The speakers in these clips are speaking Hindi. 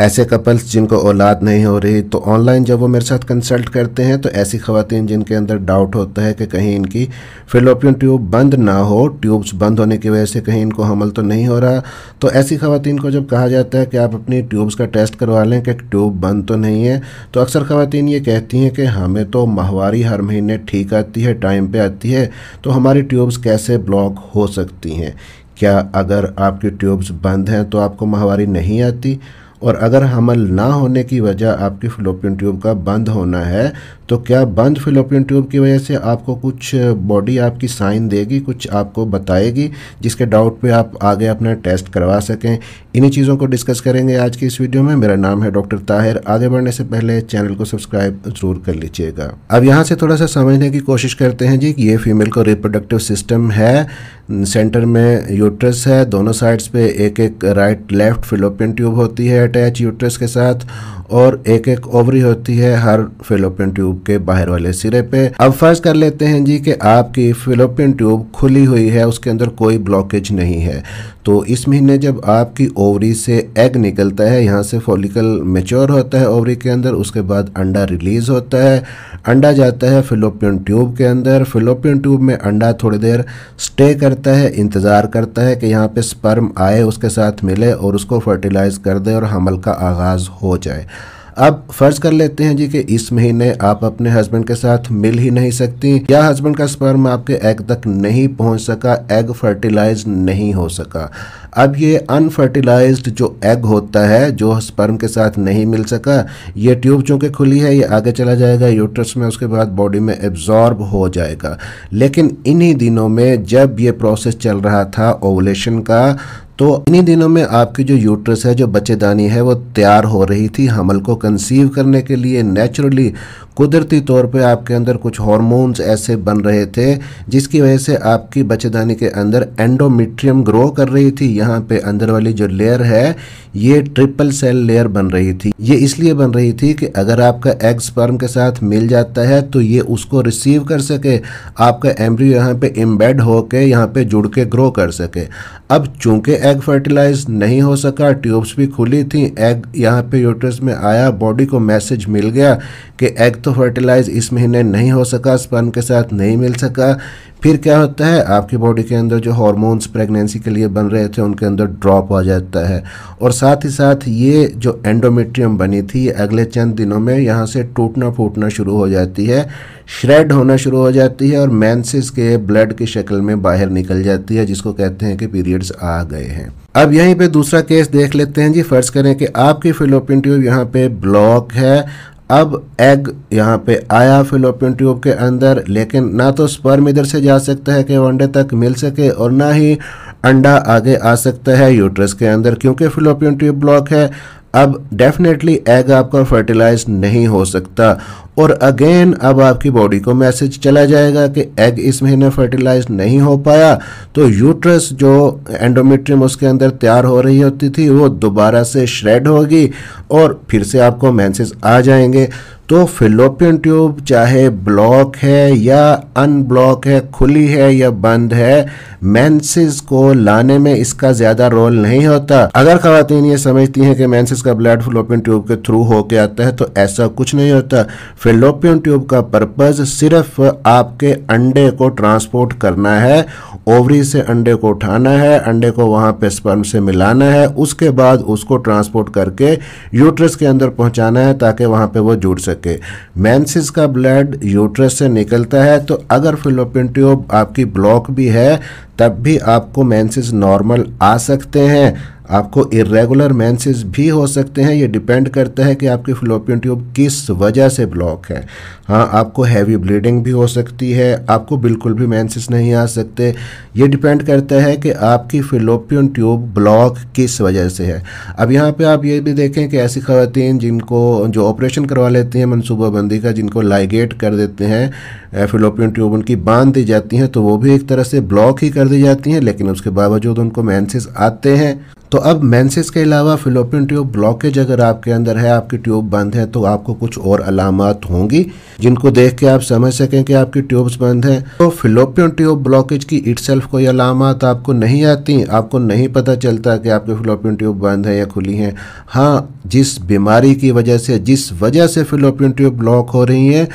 ऐसे कपल्स जिनको औलाद नहीं हो रही तो ऑनलाइन जब वो मेरे साथ कंसल्ट करते हैं तो ऐसी खातन जिनके अंदर डाउट होता है कि कहीं इनकी फिलोपियन ट्यूब बंद ना हो ट्यूब्स बंद होने की वजह से कहीं इनको हमल तो नहीं हो रहा तो ऐसी खातन को जब कहा जाता है कि आप अपनी ट्यूब्स का टेस्ट करवा लें कि ट्यूब बंद तो नहीं है तो अक्सर खातन ये कहती हैं कि हमें तो माहवारी हर महीने ठीक आती है टाइम पर आती है तो हमारी ट्यूब्स कैसे ब्लॉक हो सकती हैं क्या अगर आपकी ट्यूब्स बंद हैं तो आपको माहवारी नहीं आती और अगर हमल ना होने की वजह आपकी फिलोपियन ट्यूब का बंद होना है तो क्या बंद फिलोपियन ट्यूब की वजह से आपको कुछ बॉडी आपकी साइन देगी कुछ आपको बताएगी जिसके डाउट पे आप आगे अपना टेस्ट करवा सकें इन्हीं चीज़ों को डिस्कस करेंगे आज की इस वीडियो में मेरा नाम है डॉक्टर ताहिर आगे बढ़ने से पहले चैनल को सब्सक्राइब ज़रूर कर लीजिएगा अब यहाँ से थोड़ा सा समझने की कोशिश करते हैं जी कि ये फीमेल को रिप्रोडक्टिव सिस्टम है सेंटर में यूट्रस है दोनों साइड्स पे एक एक राइट लेफ्ट फिलोपियन ट्यूब होती है अटैच यूट्रस के साथ और एक एक ओवरी होती है हर फिलोपियन ट्यूब के बाहर वाले सिरे पे अब फर्ज कर लेते हैं जी कि आपकी फिलोपियन ट्यूब खुली हुई है उसके अंदर कोई ब्लॉकेज नहीं है तो इस महीने जब आपकी ओवरी से एग निकलता है यहाँ से फॉलिकल मेच्योर होता है ओवरी के अंदर उसके बाद अंडा रिलीज़ होता है अंडा जाता है फिलोपियन ट्यूब के अंदर फिलोपियन ट्यूब में अंडा थोड़ी देर स्टे करता है इंतज़ार करता है कि यहाँ पे स्पर्म आए उसके साथ मिले और उसको फर्टिलाइज़ कर दे और हमल का आगाज़ हो जाए अब फर्ज कर लेते हैं जी कि इस महीने आप अपने हस्बैंड के साथ मिल ही नहीं सकती या हस्बैंड का स्पर्म आपके एग तक नहीं पहुंच सका एग फर्टिलाइज नहीं हो सका अब ये अनफर्टिलाइज जो एग होता है जो स्पर्म के साथ नहीं मिल सका ये ट्यूब चूँकि खुली है ये आगे चला जाएगा यूट्रस में उसके बाद बॉडी में एब्जॉर्ब हो जाएगा लेकिन इन्हीं दिनों में जब ये प्रोसेस चल रहा था ओवलेशन का तो इन्हीं दिनों में आपकी जो यूट्रस है जो बच्चेदानी है वो तैयार हो रही थी हमल को कंसीव करने के लिए नेचुरली कुदरती तौर पे आपके अंदर कुछ हॉर्मोन्स ऐसे बन रहे थे जिसकी वजह से आपकी बच्चेदानी के अंदर एंडोमेट्रियम ग्रो कर रही थी यहाँ पे अंदर वाली जो लेयर है ये ट्रिपल सेल लेयर बन रही थी ये इसलिए बन रही थी कि अगर आपका एग स्पर्म के साथ मिल जाता है तो ये उसको रिसीव कर सके आपका एम्ब्रियो यहाँ पे इम्बेड होके यहाँ पे जुड़ के ग्रो कर सके अब चूंकि एग फर्टिलाइज नहीं हो सका ट्यूब्स भी खुली थी एग यहाँ पे यूट्रस में आया बॉडी को मैसेज मिल गया कि एग तो तो फर्टिलाइज इस महीने नहीं हो सका स्पर्म के साथ नहीं मिल सका फिर क्या होता है आपकी बॉडी के अंदर जो हार्मोन्स प्रेगनेंसी के लिए बन रहे थे उनके अंदर ड्रॉप हो जाता है और साथ ही साथ ये जो एंडोमेट्रियम बनी थी अगले चंद दिनों में यहाँ से टूटना फूटना शुरू हो जाती है श्रेड होना शुरू हो जाती है और मैंसिस के ब्लड की शक्ल में बाहर निकल जाती है जिसको कहते हैं कि पीरियड्स आ गए हैं अब यहीं पे दूसरा केस देख लेते हैं जी फर्ज करें कि आपकी फिलोपिन ट्यूब यहाँ पे ब्लॉक है अब एग यहाँ पे आया फिलोपियन ट्यूब के अंदर लेकिन ना तो स्पर्म इधर से जा सकता है कि अंडे तक मिल सके और ना ही अंडा आगे आ सकता है यूट्रस के अंदर क्योंकि फिलोपियन ट्यूब ब्लॉक है अब डेफिनेटली एग आपका फर्टिलाइज नहीं हो सकता और अगेन अब आपकी बॉडी को मैसेज चला जाएगा कि एग इस महीने फर्टिलाइज नहीं हो पाया तो यूट्रस जो एंडोमेट्रियम उसके अंदर तैयार हो रही होती थी वो दोबारा से श्रेड होगी और फिर से आपको मैंसेज आ जाएंगे तो फिलोपियन ट्यूब चाहे ब्लॉक है या अनब्लॉक है खुली है या बंद है मैंसिस को लाने में इसका ज़्यादा रोल नहीं होता अगर खातन ये समझती हैं कि मैंसिस का ब्लड फिलोपियन ट्यूब के थ्रू होके आता है तो ऐसा कुछ नहीं होता फिलोपियन ट्यूब का पर्पज़ सिर्फ आपके अंडे को ट्रांसपोर्ट करना है ओवरी से अंडे को उठाना है अंडे को वहाँ पे स्पर्म से मिलाना है उसके बाद उसको ट्रांसपोर्ट करके यूट्रस के अंदर पहुँचाना है ताकि वहाँ पर वो जुड़ सके सके मैंसिस का ब्लड यूट्रस से निकलता है तो अगर फिलोपिन ट्यूब आपकी ब्लॉक भी है तब भी आपको मैंसिस नॉर्मल आ सकते हैं आपको इरेगुलर मैंसिस भी हो सकते हैं ये डिपेंड करता है कि आपकी फ्लोपियन ट्यूब किस वजह से ब्लॉक है हाँ आपको हैवी ब्लीडिंग भी हो सकती है आपको बिल्कुल भी मैंसिस नहीं आ सकते ये डिपेंड करता है कि आपकी फ्लोपियन ट्यूब ब्लॉक किस वजह से है अब यहाँ पे आप ये भी देखें कि ऐसी खातन जिनको जो ऑपरेशन करवा लेती हैं मनसूबाबंदी का जिनको लाइगेट कर देते हैं फिलोपियन ट्यूब उनकी बांध दी जाती हैं तो वो भी एक तरह से ब्लॉक ही कर दी जाती हैं लेकिन उसके बावजूद उनको मैंसिस आते हैं तो तो अब मैंसेस के अलावा फिलोपियन ट्यूब ब्लॉकेज अगर आपके अंदर है आपकी ट्यूब बंद है तो आपको कुछ और अलामत होंगी जिनको देख के आप समझ सकें कि आपकी ट्यूब्स बंद हैं तो फिलोपियन ट्यूब ब्लॉकेज की इट कोई अलामत आपको नहीं आती आपको नहीं पता चलता कि आपके फिलोपियन ट्यूब बंद है या खुली है हाँ जिस बीमारी की वजह से जिस वजह से फिलोपियन ट्यूब ब्लॉक हो रही है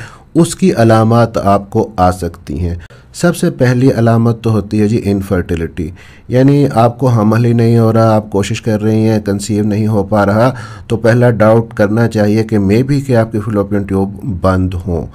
उसकी अलामत आपको आ सकती हैं सबसे पहली अलामत तो होती है जी इनफर्टिलिटी यानी आपको हमल ही नहीं हो रहा आप कोशिश कर रही हैं कंसीव नहीं हो पा रहा तो पहला डाउट करना चाहिए कि मे भी कि आपकी फिलोपियन ट्यूब बंद हों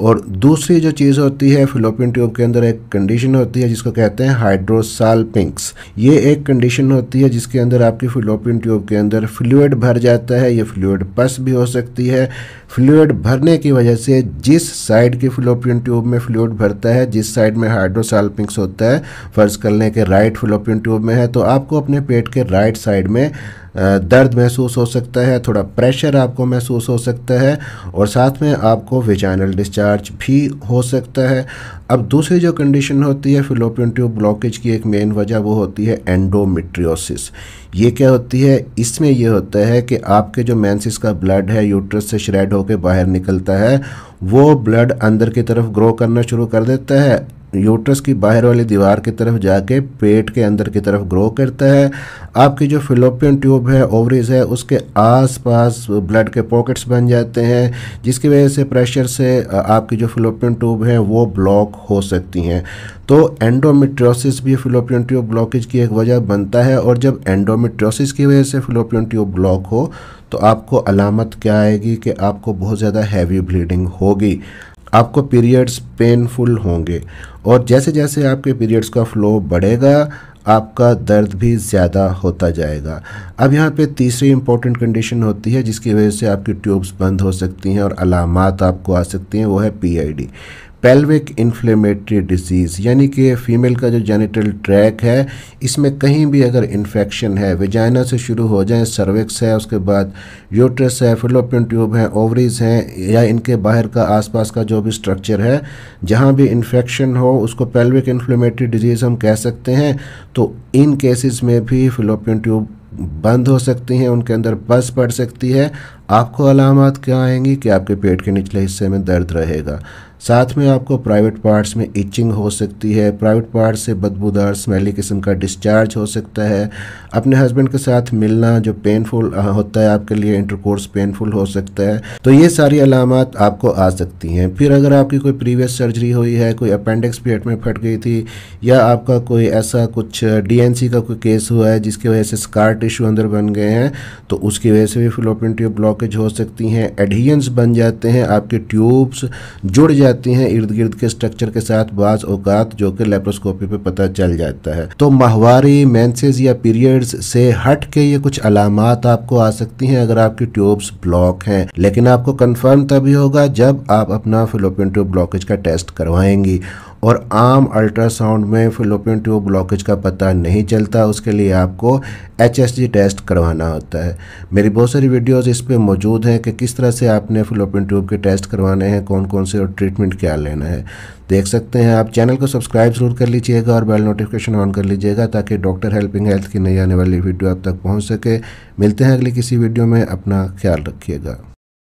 और दूसरी जो चीज़ होती है फिलोपियन ट्यूब के अंदर एक कंडीशन होती है जिसको कहते हैं हाइड्रोसाल पिंक्स ये एक कंडीशन होती है जिसके अंदर आपकी फिलोपियन ट्यूब के अंदर फ्लूड भर जाता है ये फ्लूड पस भी हो सकती है फ्लूड भरने की वजह से जिस साइड की फिलोपियन ट्यूब में फ्लूड भरता है जिस साइड में हाइड्रोसाल पिंक्स होता है फर्ज कर लें कि राइट फिलोपियन ट्यूब में है तो आपको अपने पेट के राइट साइड में दर्द महसूस हो सकता है थोड़ा प्रेशर आपको महसूस हो सकता है और साथ में आपको विजाइनल डिस्चार्ज भी हो सकता है अब दूसरी जो कंडीशन होती है फिलोपियन ट्यूब ब्लॉकेज की एक मेन वजह वो होती है एंडोमेट्रियोसिस ये क्या होती है इसमें यह होता है कि आपके जो मैंसिस का ब्लड है यूट्रस से श्रेड होकर बाहर निकलता है वो ब्लड अंदर की तरफ ग्रो करना शुरू कर देता है यूट्रस की बाहर वाली दीवार की तरफ जाके पेट के अंदर की तरफ ग्रो करता है आपकी जो फिलोपियन ट्यूब है ओवरीज है उसके आसपास ब्लड के पॉकेट्स बन जाते हैं जिसकी वजह से प्रेशर से आपकी जो फिलोपियन ट्यूब है वो ब्लॉक हो सकती हैं तो एंडोमेट्रियोसिस भी फिलोपियन ट्यूब ब्लॉकेज की एक वजह बनता है और जब एंडोमेट्रियोसिस की वजह से फिलोपियन ट्यूब ब्लॉक हो तो आपको अलामत क्या आएगी कि आपको बहुत ज़्यादा हैवी ब्लीडिंग होगी आपको पीरियड्स पेनफुल होंगे और जैसे जैसे आपके पीरियड्स का फ्लो बढ़ेगा आपका दर्द भी ज़्यादा होता जाएगा अब यहाँ पे तीसरी इंपॉर्टेंट कंडीशन होती है जिसकी वजह से आपकी ट्यूब्स बंद हो सकती हैं और अलामत आपको आ सकती हैं वो है पीआईडी पेल्विक इन्फ्लेमेटरी डिजीज़ यानी कि फीमेल का जो जेनिटल ट्रैक है इसमें कहीं भी अगर इन्फेक्शन है वेजाइना से शुरू हो जाए सर्विक्स है उसके बाद यूट्रस है फिलोपियन ट्यूब है ओवरीज हैं या इनके बाहर का आसपास का जो भी स्ट्रक्चर है जहाँ भी इन्फेक्शन हो उसको पेल्विक इन्फ्लेमेटरी डिजीज़ हम कह सकते हैं तो इन केसेस में भी फिलोपियन ट्यूब बंद हो सकती हैं उनके अंदर बस पड़ सकती है आपको अलामत क्या आएंगी कि आपके पेट के निचले हिस्से में दर्द रहेगा साथ में आपको प्राइवेट पार्ट्स में इचिंग हो सकती है प्राइवेट पार्ट से बदबूदार स्मेली किस्म का डिस्चार्ज हो सकता है अपने हस्बैंड के साथ मिलना जो पेनफुल होता है आपके लिए इंटरकोर्स पेनफुल हो सकता है तो ये सारी अलामत आपको आ सकती हैं फिर अगर आपकी कोई प्रीवियस सर्जरी हुई है कोई अपेंडिक्स पेट में फट गई थी या आपका कोई ऐसा कुछ डी का कोई केस हुआ है जिसकी वजह से स्कार्ट टिश्यू अंदर बन गए हैं तो उसकी वजह से भी फिलोपियन ट्यूब ब्लॉकेज हो सकती हैं एडहियंस बन जाते हैं आपके ट्यूब्स जुड़ जाती हैं इर्द गिर्द के स्ट्रक्चर के साथ बाज औकात जो कि लेप्रोस्कोपी पर पता चल जाता है तो माहवारी मैंसेज या पीरियड्स से हट के ये कुछ अलामत आपको आ सकती हैं अगर आपकी ट्यूब्स ब्लॉक हैं लेकिन आपको कन्फर्म तभी होगा जब आप अपना फिलोपियन ट्यूब ब्लॉकेज का टेस्ट करवाएंगी और आम अल्ट्रासाउंड में फिलोपियन ट्यूब ब्लॉकेज का पता नहीं चलता उसके लिए आपको एच टेस्ट करवाना होता है मेरी बहुत सारी वीडियोज़ इस पर मौजूद हैं कि किस तरह से आपने फिलोपियन ट्यूब के टेस्ट करवाने हैं कौन कौन से और ट्रीटमेंट क्या लेना है देख सकते हैं आप चैनल को सब्सक्राइब जरूर कर लीजिएगा और बेल नोटिफिकेशन ऑन कर लीजिएगा ताकि डॉक्टर हेल्पिंग हेल्थ की नई आने वाली वीडियो आप तक पहुंच सके मिलते हैं अगली किसी वीडियो में अपना ख्याल रखिएगा